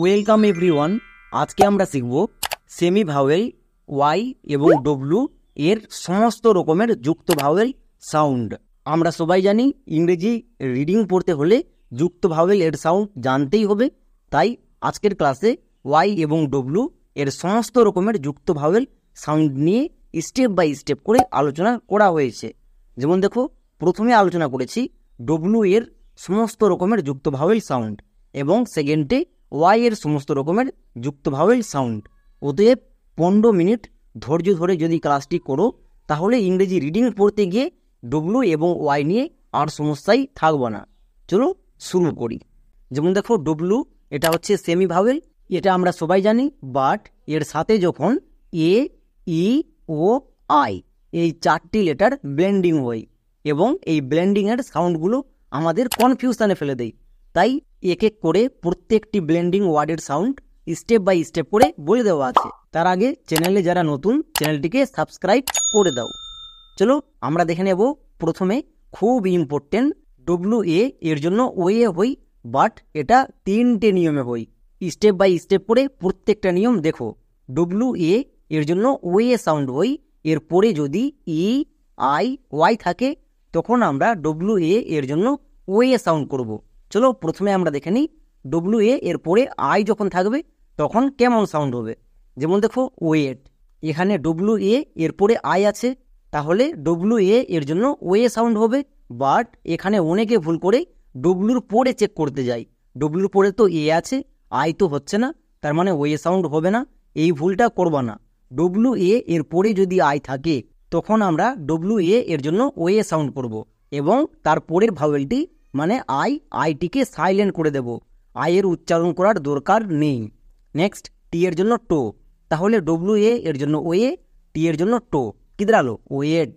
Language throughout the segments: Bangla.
ওয়েলকাম এভরিওয়ান আজকে আমরা শিখব সেমি ভাওয়েল ওয়াই এবং ডব্লু এর সমস্ত রকমের যুক্ত ভাওয়েল সাউন্ড আমরা সবাই জানি ইংরেজি রিডিং পড়তে হলে যুক্ত ভাওয়েল এর সাউন্ড জানতেই হবে তাই আজকের ক্লাসে ওয়াই এবং ডব্লু এর সমস্ত রকমের যুক্ত ভাওয়েল সাউন্ড নিয়ে স্টেপ বাই স্টেপ করে আলোচনা করা হয়েছে যেমন দেখো প্রথমে আলোচনা করেছি ডব্লু এর সমস্ত রকমের যুক্ত ভাওয়েল সাউন্ড এবং সেকেন্ডে ওয়াই এর সমস্ত রকমের যুক্ত ভাওয়েল সাউন্ড অতএব পনেরো মিনিট ধৈর্য ধরে যদি ক্লাসটি করো তাহলে ইংরেজি রিডিং পড়তে গিয়ে ডব্লু এবং ওয়াই নিয়ে আর সমস্যাই থাকবে না চলো শুরু করি যেমন দেখো ডব্লু এটা হচ্ছে সেমি ভাওয়েল এটা আমরা সবাই জানি বাট এর সাথে যখন এ ই ও আই এই চারটি লেটার ব্লেন্ডিং হয় এবং এই ব্লেন্ডিংয়ের সাউন্ডগুলো আমাদের কনফিউশানে ফেলে দেয় তাই এক এক করে প্রত্যেকটি ব্লেন্ডিং ওয়ার্ডের সাউন্ড স্টেপ বাই স্টেপ করে বলে দেওয়া আছে তার আগে চ্যানেলে যারা নতুন চ্যানেলটিকে সাবস্ক্রাইব করে দাও চলো আমরা দেখে নেব প্রথমে খুব ইম্পর্টেন্ট ডব্লু এ এর জন্য ওয়ে হই বাট এটা তিনটে নিয়মে হই স্টেপ বাই স্টেপ করে প্রত্যেকটা নিয়ম দেখো ডব্লু এ এর জন্য ওয়ে সাউন্ড হই এরপরে যদি ই আই ওয়াই থাকে তখন আমরা ডব্লু এ এর জন্য ওয়ে সাউন্ড করব চলো প্রথমে আমরা দেখে নিই ডব্লু এ এর পরে আই যখন থাকবে তখন কেমন সাউন্ড হবে যেমন দেখো ওয়েট এখানে ডব্লু এ এর পরে আই আছে তাহলে ডব্লু এ এর জন্য ওয়ে সাউন্ড হবে বাট এখানে অনেকে ভুল করে ডব্লুর পরে চেক করতে যায় ডব্লুর পরে তো এ আছে আই তো হচ্ছে না তার মানে ওয়ে সাউন্ড হবে না এই ভুলটা করবা না ডব্লু এ এর পরে যদি আই থাকে তখন আমরা ডব্লু এ এর জন্য ওয়ে সাউন্ড করব এবং তার পরের ভাওয়েলটি মানে আই আইটিকে সাইলেন্ট করে দেব এর উচ্চারণ করার দরকার নেই নেক্সট টি এর জন্য টো তাহলে ডব্লিউ এ এর জন্য ও এ টি এর জন্য টো কী দাঁড়ালো এড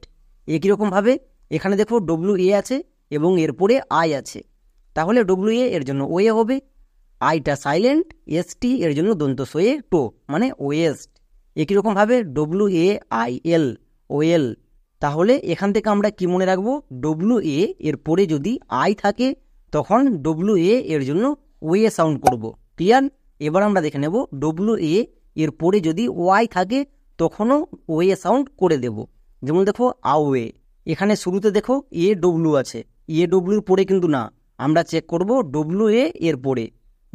একই রকমভাবে এখানে দেখো ডব্লিউ এ আছে এবং এরপরে আই আছে তাহলে ডব্লিউ এ এর জন্য এ হবে আইটা সাইলেন্ট এস টি এর জন্য দন্ত সোয়ে টো মানে ওয়েস্ট একই রকমভাবে ডব্লিউ এ আই এল ও এল তাহলে এখান থেকে আমরা কি মনে রাখবো ডব্লু এ এর পরে যদি আই থাকে তখন ডব্লু এ এর জন্য ওয়ে সাউন্ড করব। ক্লিয়ার এবার আমরা দেখে নেব ডব্লু এ এর পরে যদি ওয়াই থাকে তখনও ওয়ে সাউন্ড করে দেব যেমন দেখো আওয়ে এখানে শুরুতে দেখো এ ডব্লু আছে এ ডব্লুর পরে কিন্তু না আমরা চেক করব ডব্লু এ এর পরে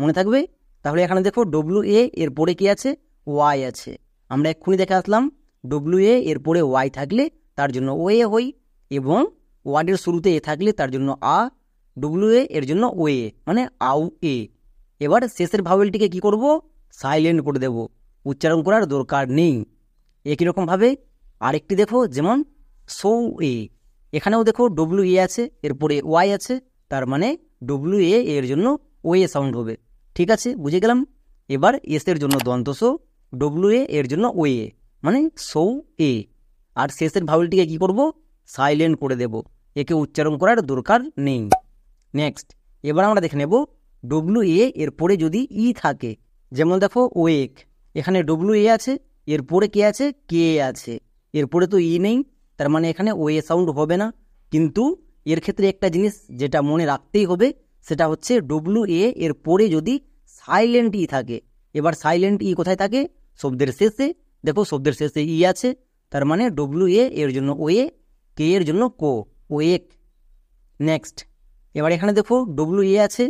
মনে থাকবে তাহলে এখানে দেখো ডব্লু এ এর পরে কি আছে ওয়াই আছে আমরা এক্ষুনি দেখে আসলাম ডব্লু এ এর পরে ওয়াই থাকলে তার জন্য ও এ হই এবং ওয়ার্ডের শুরুতে এ থাকলে তার জন্য আ ডব্লু এ এর জন্য এ মানে আউ এ এবার শেষের ভাওয়েলটিকে কি করব সাইলেন্ট করে দেব উচ্চারণ করার দরকার নেই একই রকমভাবে আরেকটি দেখো যেমন সৌ এ এখানেও দেখো ডব্লু এ আছে এরপরে ওয়াই আছে তার মানে ডব্লু এ এর জন্য এ সাউন্ড হবে ঠিক আছে বুঝে গেলাম এবার এস এর জন্য দন্তস ডব্লু এ এর জন্য ও এ মানে সৌ এ আর শেষের ভাউলটিকে কি করব সাইলেন্ট করে দেব একে উচ্চারণ করার দরকার নেই নেক্সট এবার আমরা দেখে নেব ডব্লু এ এর পরে যদি ই e থাকে যেমন দেখো ওয়েক এখানে ডব্লু এ আছে এরপরে কে আছে কে আছে এরপরে তো ই e নেই তার মানে এখানে ওয়ে সাউন্ড হবে না কিন্তু এর ক্ষেত্রে একটা জিনিস যেটা মনে রাখতেই হবে সেটা হচ্ছে ডব্লু এ এর পরে যদি সাইলেন্ট ই e থাকে এবার সাইলেন্ট ই কোথায় থাকে শব্দের শেষে দেখো শব্দের শেষে ই আছে তার মানে ডব্লিউ এ এর জন্য ও এ কে এর জন্য কো ও এক নেক্সট এবার এখানে দেখো ডব্লিউ এ আছে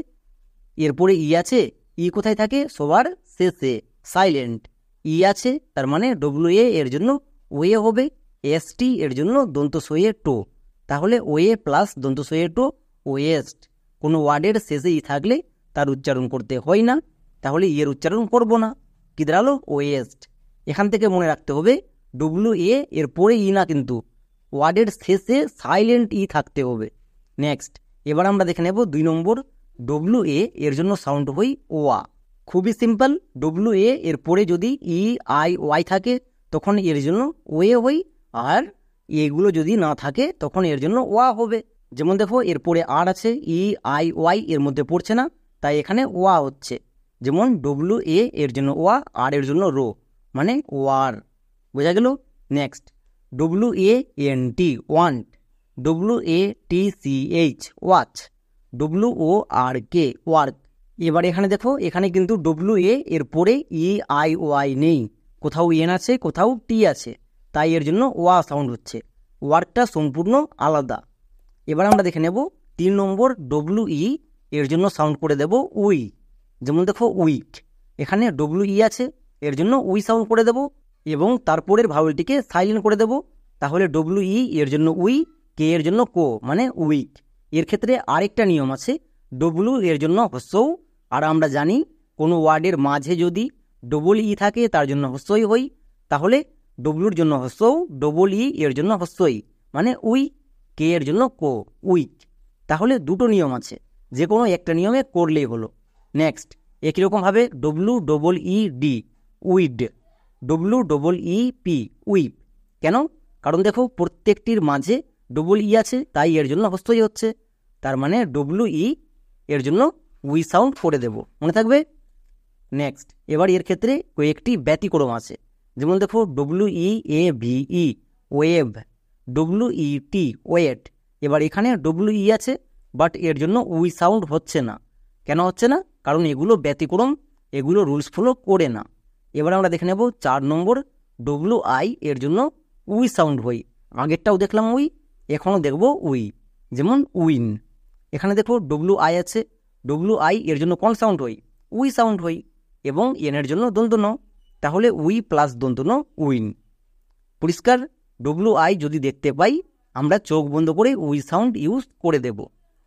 এরপরে ই e আছে ই e কোথায় থাকে সবার শেষে সাইলেন্ট ই e আছে তার মানে ডব্লিউ এ এর জন্য ও এ হবে এস টি এর জন্য দন্ত সয়ে টো তাহলে ও এ প্লাস দন্ত সয়ে টো এস কোনো ওয়ার্ডের শেষে ই থাকলে তার উচ্চারণ করতে হয় না তাহলে ইয়ের উচ্চারণ করব না কি দাঁড়ালো ওয়েস্ট এখান থেকে মনে রাখতে হবে ডব্লিউ এ এরপরে ই না কিন্তু ওয়ার্ডের শেষে সাইলেন্ট ই থাকতে হবে নেক্সট এবার আমরা দেখে নেব দুই নম্বর ডব্লিউ এ এর জন্য সাউন্ড হই ওয়া খুবই সিম্পল ডব্লিউ এ এর পরে যদি ই আই ওয়াই থাকে তখন এর জন্য ওয়ে হই আর এগুলো যদি না থাকে তখন এর জন্য ওয়া হবে যেমন দেখো এর পরে আর আছে ই আই ওয়াই এর মধ্যে পড়ছে না তাই এখানে ওয়া হচ্ছে যেমন ডব্লিউ এ এর জন্য ওয়া আর এর জন্য রো মানে ওয়ার বোঝা গেল next W A N T want W A T C H watch W O R K work এবার এখানে দেখো এখানে কিন্তু ডব্লু এ এর পরে ই আই ওয়াই নেই কোথাও এন e আছে কোথাও টি আছে তাই এর জন্য ওয়া সাউন্ড হচ্ছে ওয়ার্কটা সম্পূর্ণ আলাদা এবার আমরা দেখে নেব তিন নম্বর ডব্লু ই e এর জন্য সাউন্ড করে দেব উই যেমন দেখো উইক এখানে ডব্লু ই e আছে এর জন্য উই সাউন্ড করে দেবো এবং তারপরের ভাউলটিকে সাইলেন্ট করে দেব তাহলে ডব্লুই ই e এর জন্য উই কে এর জন্য কো মানে উইক এর ক্ষেত্রে আরেকটা নিয়ম আছে ডব্লু এর জন্য হস্যৌ আর আমরা জানি কোনো ওয়ার্ডের মাঝে যদি ডবল ই e থাকে তার জন্য হস্যই হই তাহলে ডব্লুর জন্য হস্যৌ ডবল ই এর জন্য হস্যই e মানে উই কে এর জন্য কো উইক তাহলে দুটো নিয়ম আছে যে কোনো একটা নিয়মে করলেই হলো নেক্সট একই রকমভাবে W double E D weed W double E P weep কেন কারণ দেখো প্রত্যেকটির মাঝে ডবল ই e আছে তাই এর জন্য হস্তই হচ্ছে তার মানে ডব্লু ই e এর জন্য উই সাউন্ড করে দেব মনে থাকবে নেক্সট এবার এর ক্ষেত্রে কয়েকটি ব্যতিক্রম আছে যেমন দেখো W E A V E weave W E T wet এবার এখানে ডব্লু ই e আছে বাট এর জন্য উই সাউন্ড হচ্ছে না কেন হচ্ছে না কারণ এগুলো ব্যতিক্রম এগুলো রুলস ফলো করে না এবার আমরা দেখে নেব চার নম্বর ডব্লু আই এর জন্য উই সাউন্ড হই আগেরটাও দেখলাম উই এখনও দেখব উই যেমন উইন এখানে দেখো ডব্লু আই আছে ডব্লু আই এর জন্য কোন সাউন্ড হই উই সাউন্ড হই এবং এনের জন্য দন্তন তাহলে উই প্লাস দন্তন উইন পরিষ্কার ডব্লু আই যদি দেখতে পাই আমরা চোখ বন্ধ করে উই সাউন্ড ইউজ করে দেব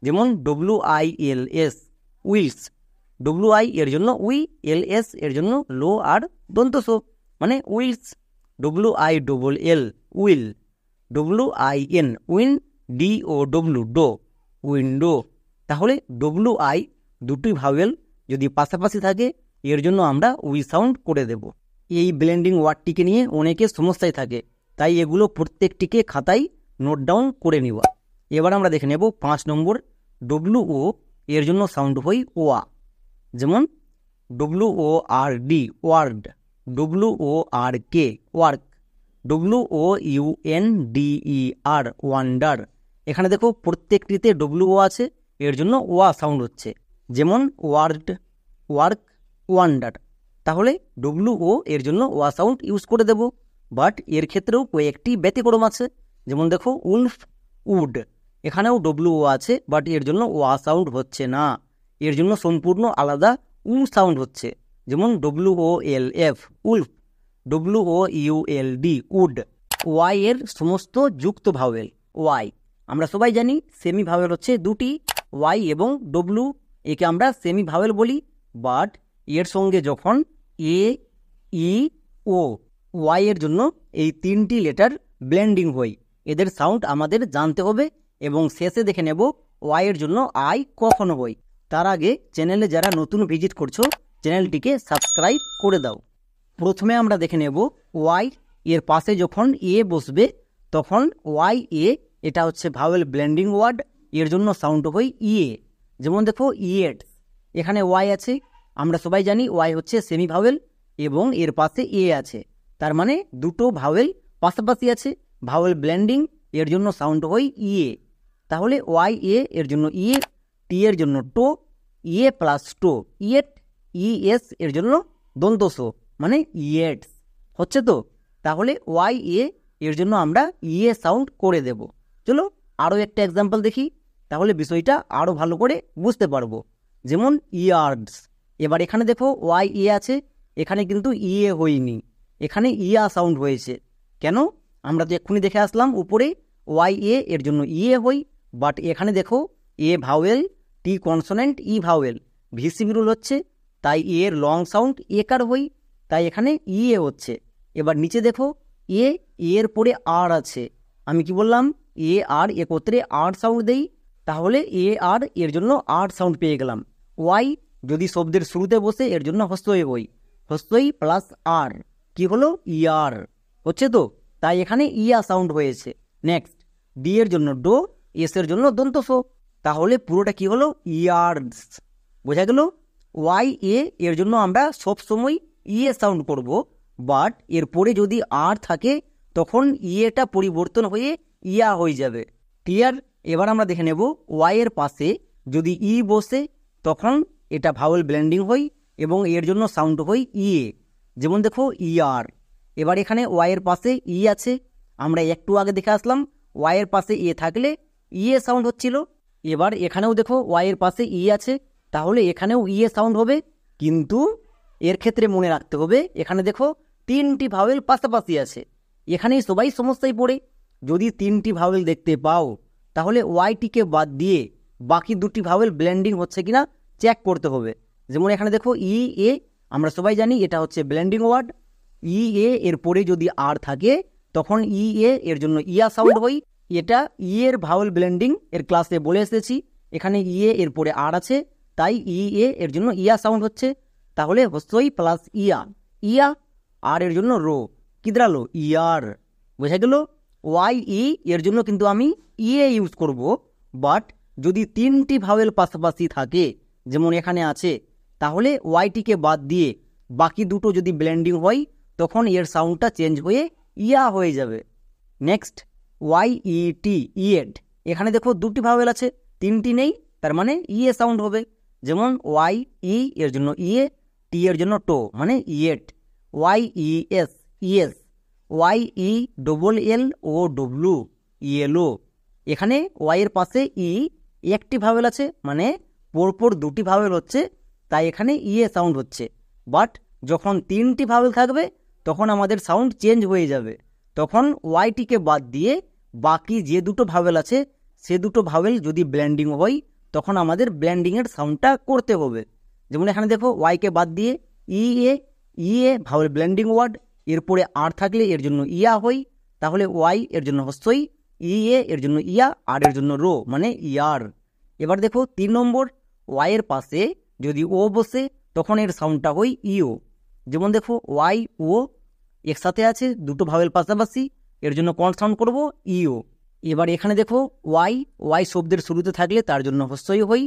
যেমন W I L S wills W I এর জন্য উই এল এস এর জন্য লো আর দন্ত সো মানে wills W I double L will W I N win D O W dow window তাহলে ডব্লু আই দুটি ভাওয়েল যদি পাশাপাশি থাকে এর জন্য আমরা উই সাউন্ড করে দেব এই ব্লেন্ডিং ওয়ার্ডটিকে নিয়ে অনেকে সমস্যায় থাকে তাই এগুলো প্রত্যেকটিকে খাতায় নোট ডাউন করে নেওয়া এবার আমরা দেখে নেব পাঁচ নম্বর ডব্লু ও এর জন্য সাউন্ড হই ওয়া যেমন W O R D word W O R K work W O U N D E R wonder এখানে দেখো প্রত্যেকটিতে ডব্লু ও আছে এর জন্য ওয়া সাউন্ড হচ্ছে যেমন ওয়ার্ড ওয়ার্ক ওয়ান্ডার তাহলে ডব্লু ও এর জন্য ওয়া সাউন্ড ইউজ করে দেব বাট এর ক্ষেত্রেও কয়েকটি ব্যতিক্রম আছে যেমন দেখো উলফ উড এখানেও ডব্লু ও আছে বাট এর জন্য ওয়া সাউন্ড হচ্ছে না এর জন্য সম্পূর্ণ আলাদা উ সাউন্ড হচ্ছে যেমন W O L F wolf W O U L D would Y এর সমস্ত যুক্ত ভাওয়েল ওয়াই আমরা সবাই জানি সেমি ভাওয়েল হচ্ছে দুটি ওয়াই এবং ডব্লু একে আমরা সেমি ভাওয়েল বলি বাট এর সঙ্গে যখন এ ই ও ওয়াই এর জন্য এই তিনটি লেটার ব্লেন্ডিং হয় এদের সাউন্ড আমাদের জানতে হবে এবং শেষে দেখে নেব ওয়াই এর জন্য আই কখনো হয় তার আগে চ্যানেলে যারা নতুন ভিজিট করছো চ্যানেলটিকে সাবস্ক্রাইব করে দাও প্রথমে আমরা দেখে নেব ওয়াই এর পাশে যখন এ বসবে তখন ওয়াই এ এটা হচ্ছে ভাওয়েল ব্লেন্ডিং ওয়ার্ড এর জন্য সাউন্ড হয় ইয়ে যেমন দেখো ইয়েট এখানে ওয়াই আছে আমরা সবাই জানি ওয়াই হচ্ছে সেমি ভাওয়েল এবং এর পাশে এ আছে তার মানে দুটো ভাওয়েল পাশাপাশি আছে ভাওয়েল ব্লেন্ডিং এর জন্য সাউন্ড হয় ইয়ে তাহলে ওয়াই এ এর জন্য ইয়ে টি এর জন্য টো ইয়ে প্লাস টু ইয়েট ইএস এর জন্য দন্তস মানে ইয়েটস হচ্ছে তো তাহলে ওয়াই এ এর জন্য আমরা ইয়ে সাউন্ড করে দেব চলো আরও একটা এক্সাম্পল দেখি তাহলে বিষয়টা আরও ভালো করে বুঝতে পারবো যেমন ইয়ার্ডস এবার এখানে দেখো ওয়াই ইয়ে আছে এখানে কিন্তু ইয়ে হয়নি এখানে ইয়া e সাউন্ড হয়েছে কেন আমরা তো এক্ষুনি দেখে আসলাম উপরে ওয়াই এ এর জন্য ইয়ে হই বাট এখানে দেখো A vowel T consonant E vowel ভিসিবি রুল হচ্ছে তাই ই e এর লং সাউন্ড একার হই তাই এখানে ই e এ হচ্ছে এবার নিচে দেখো এ এর পরে আর আছে আমি কি বললাম এ আর একত্রে আর সাউন্ড দেই তাহলে এ আর এর জন্য আর সাউন্ড পেয়ে গেলাম ওয়াই যদি শব্দের শুরুতে বসে এর জন্য হস্তই বই হস্তই প্লাস আর কি হলো ইয়ার e হচ্ছে তো তাই এখানে ইয়া সাউন্ড হয়েছে নেক্সট ডি এর জন্য ডো এস এর জন্য দন্ত তাহলে পুরোটা কি হলো ইয়ার্স বোঝা গেল ওয়াই এ এর জন্য আমরা সবসময় ই e এ সাউন্ড করব বাট এরপরে যদি আর থাকে তখন ইয়েটা e পরিবর্তন হয়ে ইয়া e হয়ে যাবে ক্লিয়ার এবার আমরা দেখে নেব ওয়াই এর পাশে যদি ই বসে তখন এটা ভাওয়েল ব্ল্যান্ডিং হই এবং এর জন্য সাউন্ড হই ইয়ে যেমন দেখো ইয়ার এবার এখানে ওয়াইয়ের পাশে ই আছে আমরা একটু আগে দেখে আসলাম ওয়াইয়ের পাশে এ থাকলে ইয়ে সাউন্ড হচ্ছিল এবার এখানেও দেখো ওয়াইয়ের পাশে ই e আছে তাহলে এখানেও ই এ সাউন্ড হবে কিন্তু এর ক্ষেত্রে মনে রাখতে হবে এখানে দেখো তিনটি ভাওয়েল পাশাপাশি আছে এখানেই সবাই সমস্যায় পড়ে যদি তিনটি ভাওয়েল দেখতে পাও তাহলে ওয়াইটিকে বাদ দিয়ে বাকি দুটি ভাওয়েল ব্লেন্ডিং হচ্ছে কিনা চেক করতে হবে যেমন এখানে দেখো ই e, এ আমরা সবাই জানি এটা হচ্ছে ব্লেন্ডিং ওয়ার্ড ই এ এর পরে যদি আর থাকে তখন ই e, এ এর জন্য ইয়া সাউন্ড হয় এটা ইয়ের ভাওয়েল ব্লেন্ডিং এর ক্লাসে বলে এসেছি এখানে ই e এ এর পরে আর আছে তাই ই e এ এর জন্য ইয়া e সাউন্ড হচ্ছে তাহলে হস্তই প্লাস ইয়া ইয়া আর এর জন্য রো কি দাঁড়ালো ইয়ার বোঝা গেল ওয়াই ই এর জন্য কিন্তু আমি ই এ ইউজ করব বাট যদি তিনটি ভাওয়েল পাশাপাশি থাকে যেমন এখানে আছে তাহলে ওয়াইটিকে বাদ দিয়ে বাকি দুটো যদি ব্লেন্ডিং হয় তখন এর সাউন্ডটা চেঞ্জ হয়ে ইয়া হয়ে যাবে নেক্সট ওয়াই ই টি ইয়েড এখানে দেখো দুটি ভাওয়েল আছে তিনটি নেই তার মানে ইয়ে e সাউন্ড হবে যেমন ওয়াই ই e এর জন্য ইয়ে e টি এর জন্য টো মানে yet Y E S yes Y E double L O W yellow এখানে ওয়াই এর পাশে ই একটি ভাওয়েল আছে মানে পরপর দুটি ভাওয়েল হচ্ছে তাই এখানে ইয়ে সাউন্ড হচ্ছে বাট যখন তিনটি ভাওয়েল থাকবে তখন আমাদের সাউন্ড চেঞ্জ হয়ে যাবে তখন ওয়াইটিকে বাদ দিয়ে বাকি যে দুটো ভাওয়েল আছে সে দুটো ভাওয়েল যদি ব্ল্যান্ডিং হয় তখন আমাদের ব্ল্যান্ডিংয়ের সাউন্ডটা করতে হবে যেমন এখানে দেখো ওয়াইকে বাদ দিয়ে E A E A vowel blending word এরপরে আর থাকলে এর জন্য ইয়া হই তাহলে ওয়াই এর জন্য হস্তই ই এ এর জন্য ইয়া আর এর জন্য রো মানে ইয়ার এবার দেখো তিন নম্বর ওয়াইয়ের পাশে যদি ও বসে তখন এর সাউন্ডটা হই ইও যেমন দেখো ওয়াই ও একসাথে আছে দুটো ভাবের পাশাপাশি এর জন্য সাউন্ড করবো ইও এবার এখানে দেখো ওয়াই ওয়াই শব্দের শুরুতে থাকলে তার জন্য অবশ্যই হই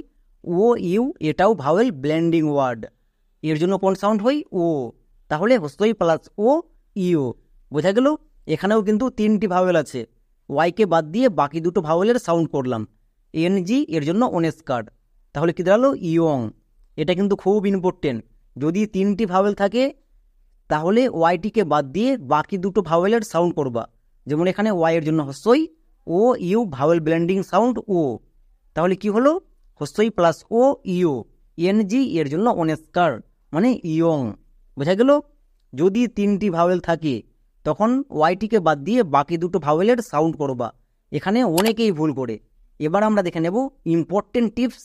ও ইউ এটাও ভাওয়েল ব্ল্যান্ডিং ওয়ার্ড এর জন্য সাউন্ড হই ও তাহলে হস্তই প্লাস ও ইও বোঝা গেল এখানেও কিন্তু তিনটি ভাওয়েল আছে ওয়াইকে বাদ দিয়ে বাকি দুটো ভাওয়েলের সাউন্ড করলাম এন জি এর জন্য ওনেস্কার তাহলে কী দাঁড়ালো ইয়ং এটা কিন্তু খুব ইম্পর্টেন্ট যদি তিনটি ভাওয়েল থাকে তাহলে ওয়াইটিকে বাদ দিয়ে বাকি দুটো ভাওয়েলের সাউন্ড করবা যেমন এখানে ওয়াইয়ের জন্য হস্যই O U vowel blending sound ও তাহলে কি হলো হস্যই প্লাস ও ইউ এনজি এর জন্য অনেস্কার মানে ইয়ং বোঝা গেল যদি তিনটি ভাওয়েল থাকে তখন ওয়াইটিকে বাদ দিয়ে বাকি দুটো ভাওয়েলের সাউন্ড করবা এখানে অনেকেই ভুল করে এবার আমরা দেখে নেব ইম্পর্টেন্ট টিপস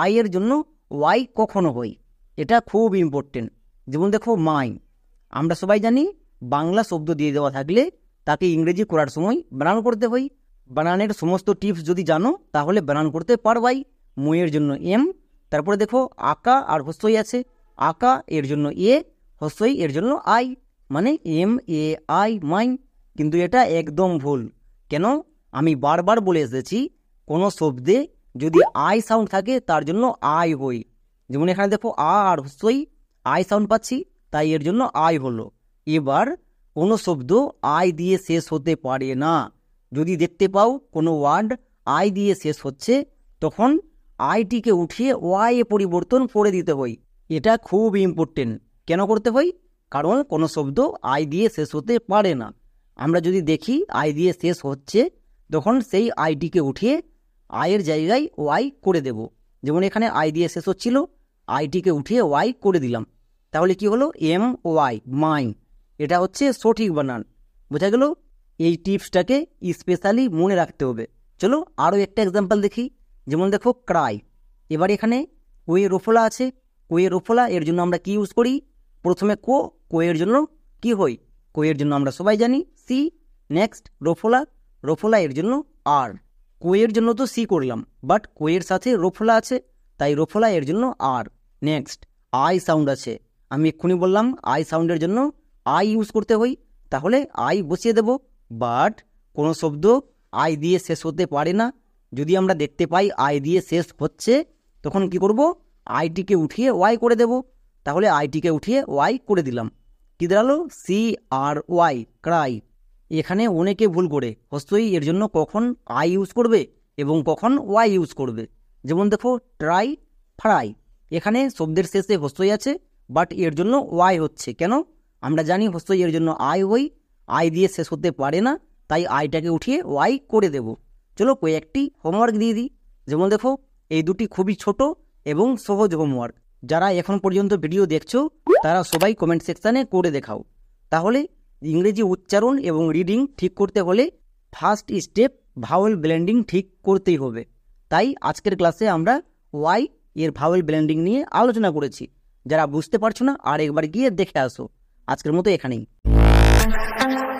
আই এর জন্য ওয়াই কখনো হই এটা খুব ইম্পর্টেন্ট যেমন দেখো মাই আমরা সবাই জানি বাংলা শব্দ দিয়ে দেওয়া থাকলে তাকে ইংরেজি করার সময় বানান করতে হয় বানানের সমস্ত টিপস যদি জানো তাহলে বানান করতে পারবাই মুয়ের জন্য এম তারপরে দেখো আকা আর হস্যই আছে আকা এর জন্য এ হস্যই এর জন্য আই মানে এম এ আই মাই কিন্তু এটা একদম ভুল কেন আমি বারবার বলে এসেছি কোনো শব্দে যদি আই সাউন্ড থাকে তার জন্য আই হই যেমন এখানে দেখো আ আর হস্যই আই সাউন্ড পাচ্ছি তাই এর জন্য আয় হলো এবার কোনো শব্দ আয় দিয়ে শেষ হতে পারে না যদি দেখতে পাও কোনো ওয়ার্ড আয় দিয়ে শেষ হচ্ছে তখন আইটিকে উঠিয়ে ওয়াইয়ে পরিবর্তন করে দিতে হই এটা খুব ইম্পর্টেন্ট কেন করতে হয় কারণ কোনো শব্দ আয় দিয়ে শেষ হতে পারে না আমরা যদি দেখি আয় দিয়ে শেষ হচ্ছে তখন সেই আইটিকে উঠিয়ে আয়ের জায়গায় ওয়াই করে দেব যেমন এখানে আয় দিয়ে শেষ হচ্ছিল আইটিকে উঠিয়ে ওয়াই করে দিলাম তাহলে কি হলো এম ওয়াই মাইন্ড এটা হচ্ছে সঠিক বানান বোঝা গেল এই টিপসটাকে স্পেশালি মনে রাখতে হবে চলো আরও একটা এক্সাম্পল দেখি যেমন দেখো ক্রাই এবার এখানে কোয়ে রোফলা আছে কোয়ে রোফলা এর জন্য আমরা কি ইউজ করি প্রথমে কো কোয়ের জন্য কি হই কোয়ের জন্য আমরা সবাই জানি সি নেক্সট রোফলা রোফলা এর জন্য আর কোয়ের জন্য তো সি করলাম বাট কোয়ের সাথে রোফলা আছে তাই রোফলা এর জন্য আর নেক্সট আই সাউন্ড আছে আমি এক্ষুনি বললাম আই সাউন্ডের জন্য আই ইউজ করতে হই তাহলে আই বসিয়ে দেব বাট কোনো শব্দ আই দিয়ে শেষ হতে পারে না যদি আমরা দেখতে পাই আই দিয়ে শেষ হচ্ছে তখন কি করব আইটিকে উঠিয়ে ওয়াই করে দেব তাহলে আইটিকে উঠিয়ে ওয়াই করে দিলাম কী দাঁড়ালো সি আর ওয়াই ক্রাই এখানে অনেকে ভুল করে হস্তই এর জন্য কখন আই ইউজ করবে এবং কখন ওয়াই ইউজ করবে যেমন দেখো ট্রাই ফ্রাই এখানে শব্দের শেষে হস্তই আছে বাট এর জন্য ওয়াই হচ্ছে কেন আমরা জানি হস্ত এর জন্য আয় ওই আয় দিয়ে শেষ হতে পারে না তাই আয়টাকে উঠিয়ে ওয়াই করে দেব চলো কয়েকটি হোমওয়ার্ক দিয়ে দিই যেমন দেখো এই দুটি খুবই ছোট এবং সহজ হোমওয়ার্ক যারা এখন পর্যন্ত ভিডিও দেখছো তারা সবাই কমেন্ট সেকশানে করে দেখাও তাহলে ইংরেজি উচ্চারণ এবং রিডিং ঠিক করতে হলে ফার্স্ট স্টেপ ভাওয়েল ব্লেন্ডিং ঠিক করতেই হবে তাই আজকের ক্লাসে আমরা ওয়াই এর ভাওয়েল ব্লেন্ডিং নিয়ে আলোচনা করেছি যারা বুঝতে পারছো না আর একবার গিয়ে দেখে আসো আজকের মতো এখানেই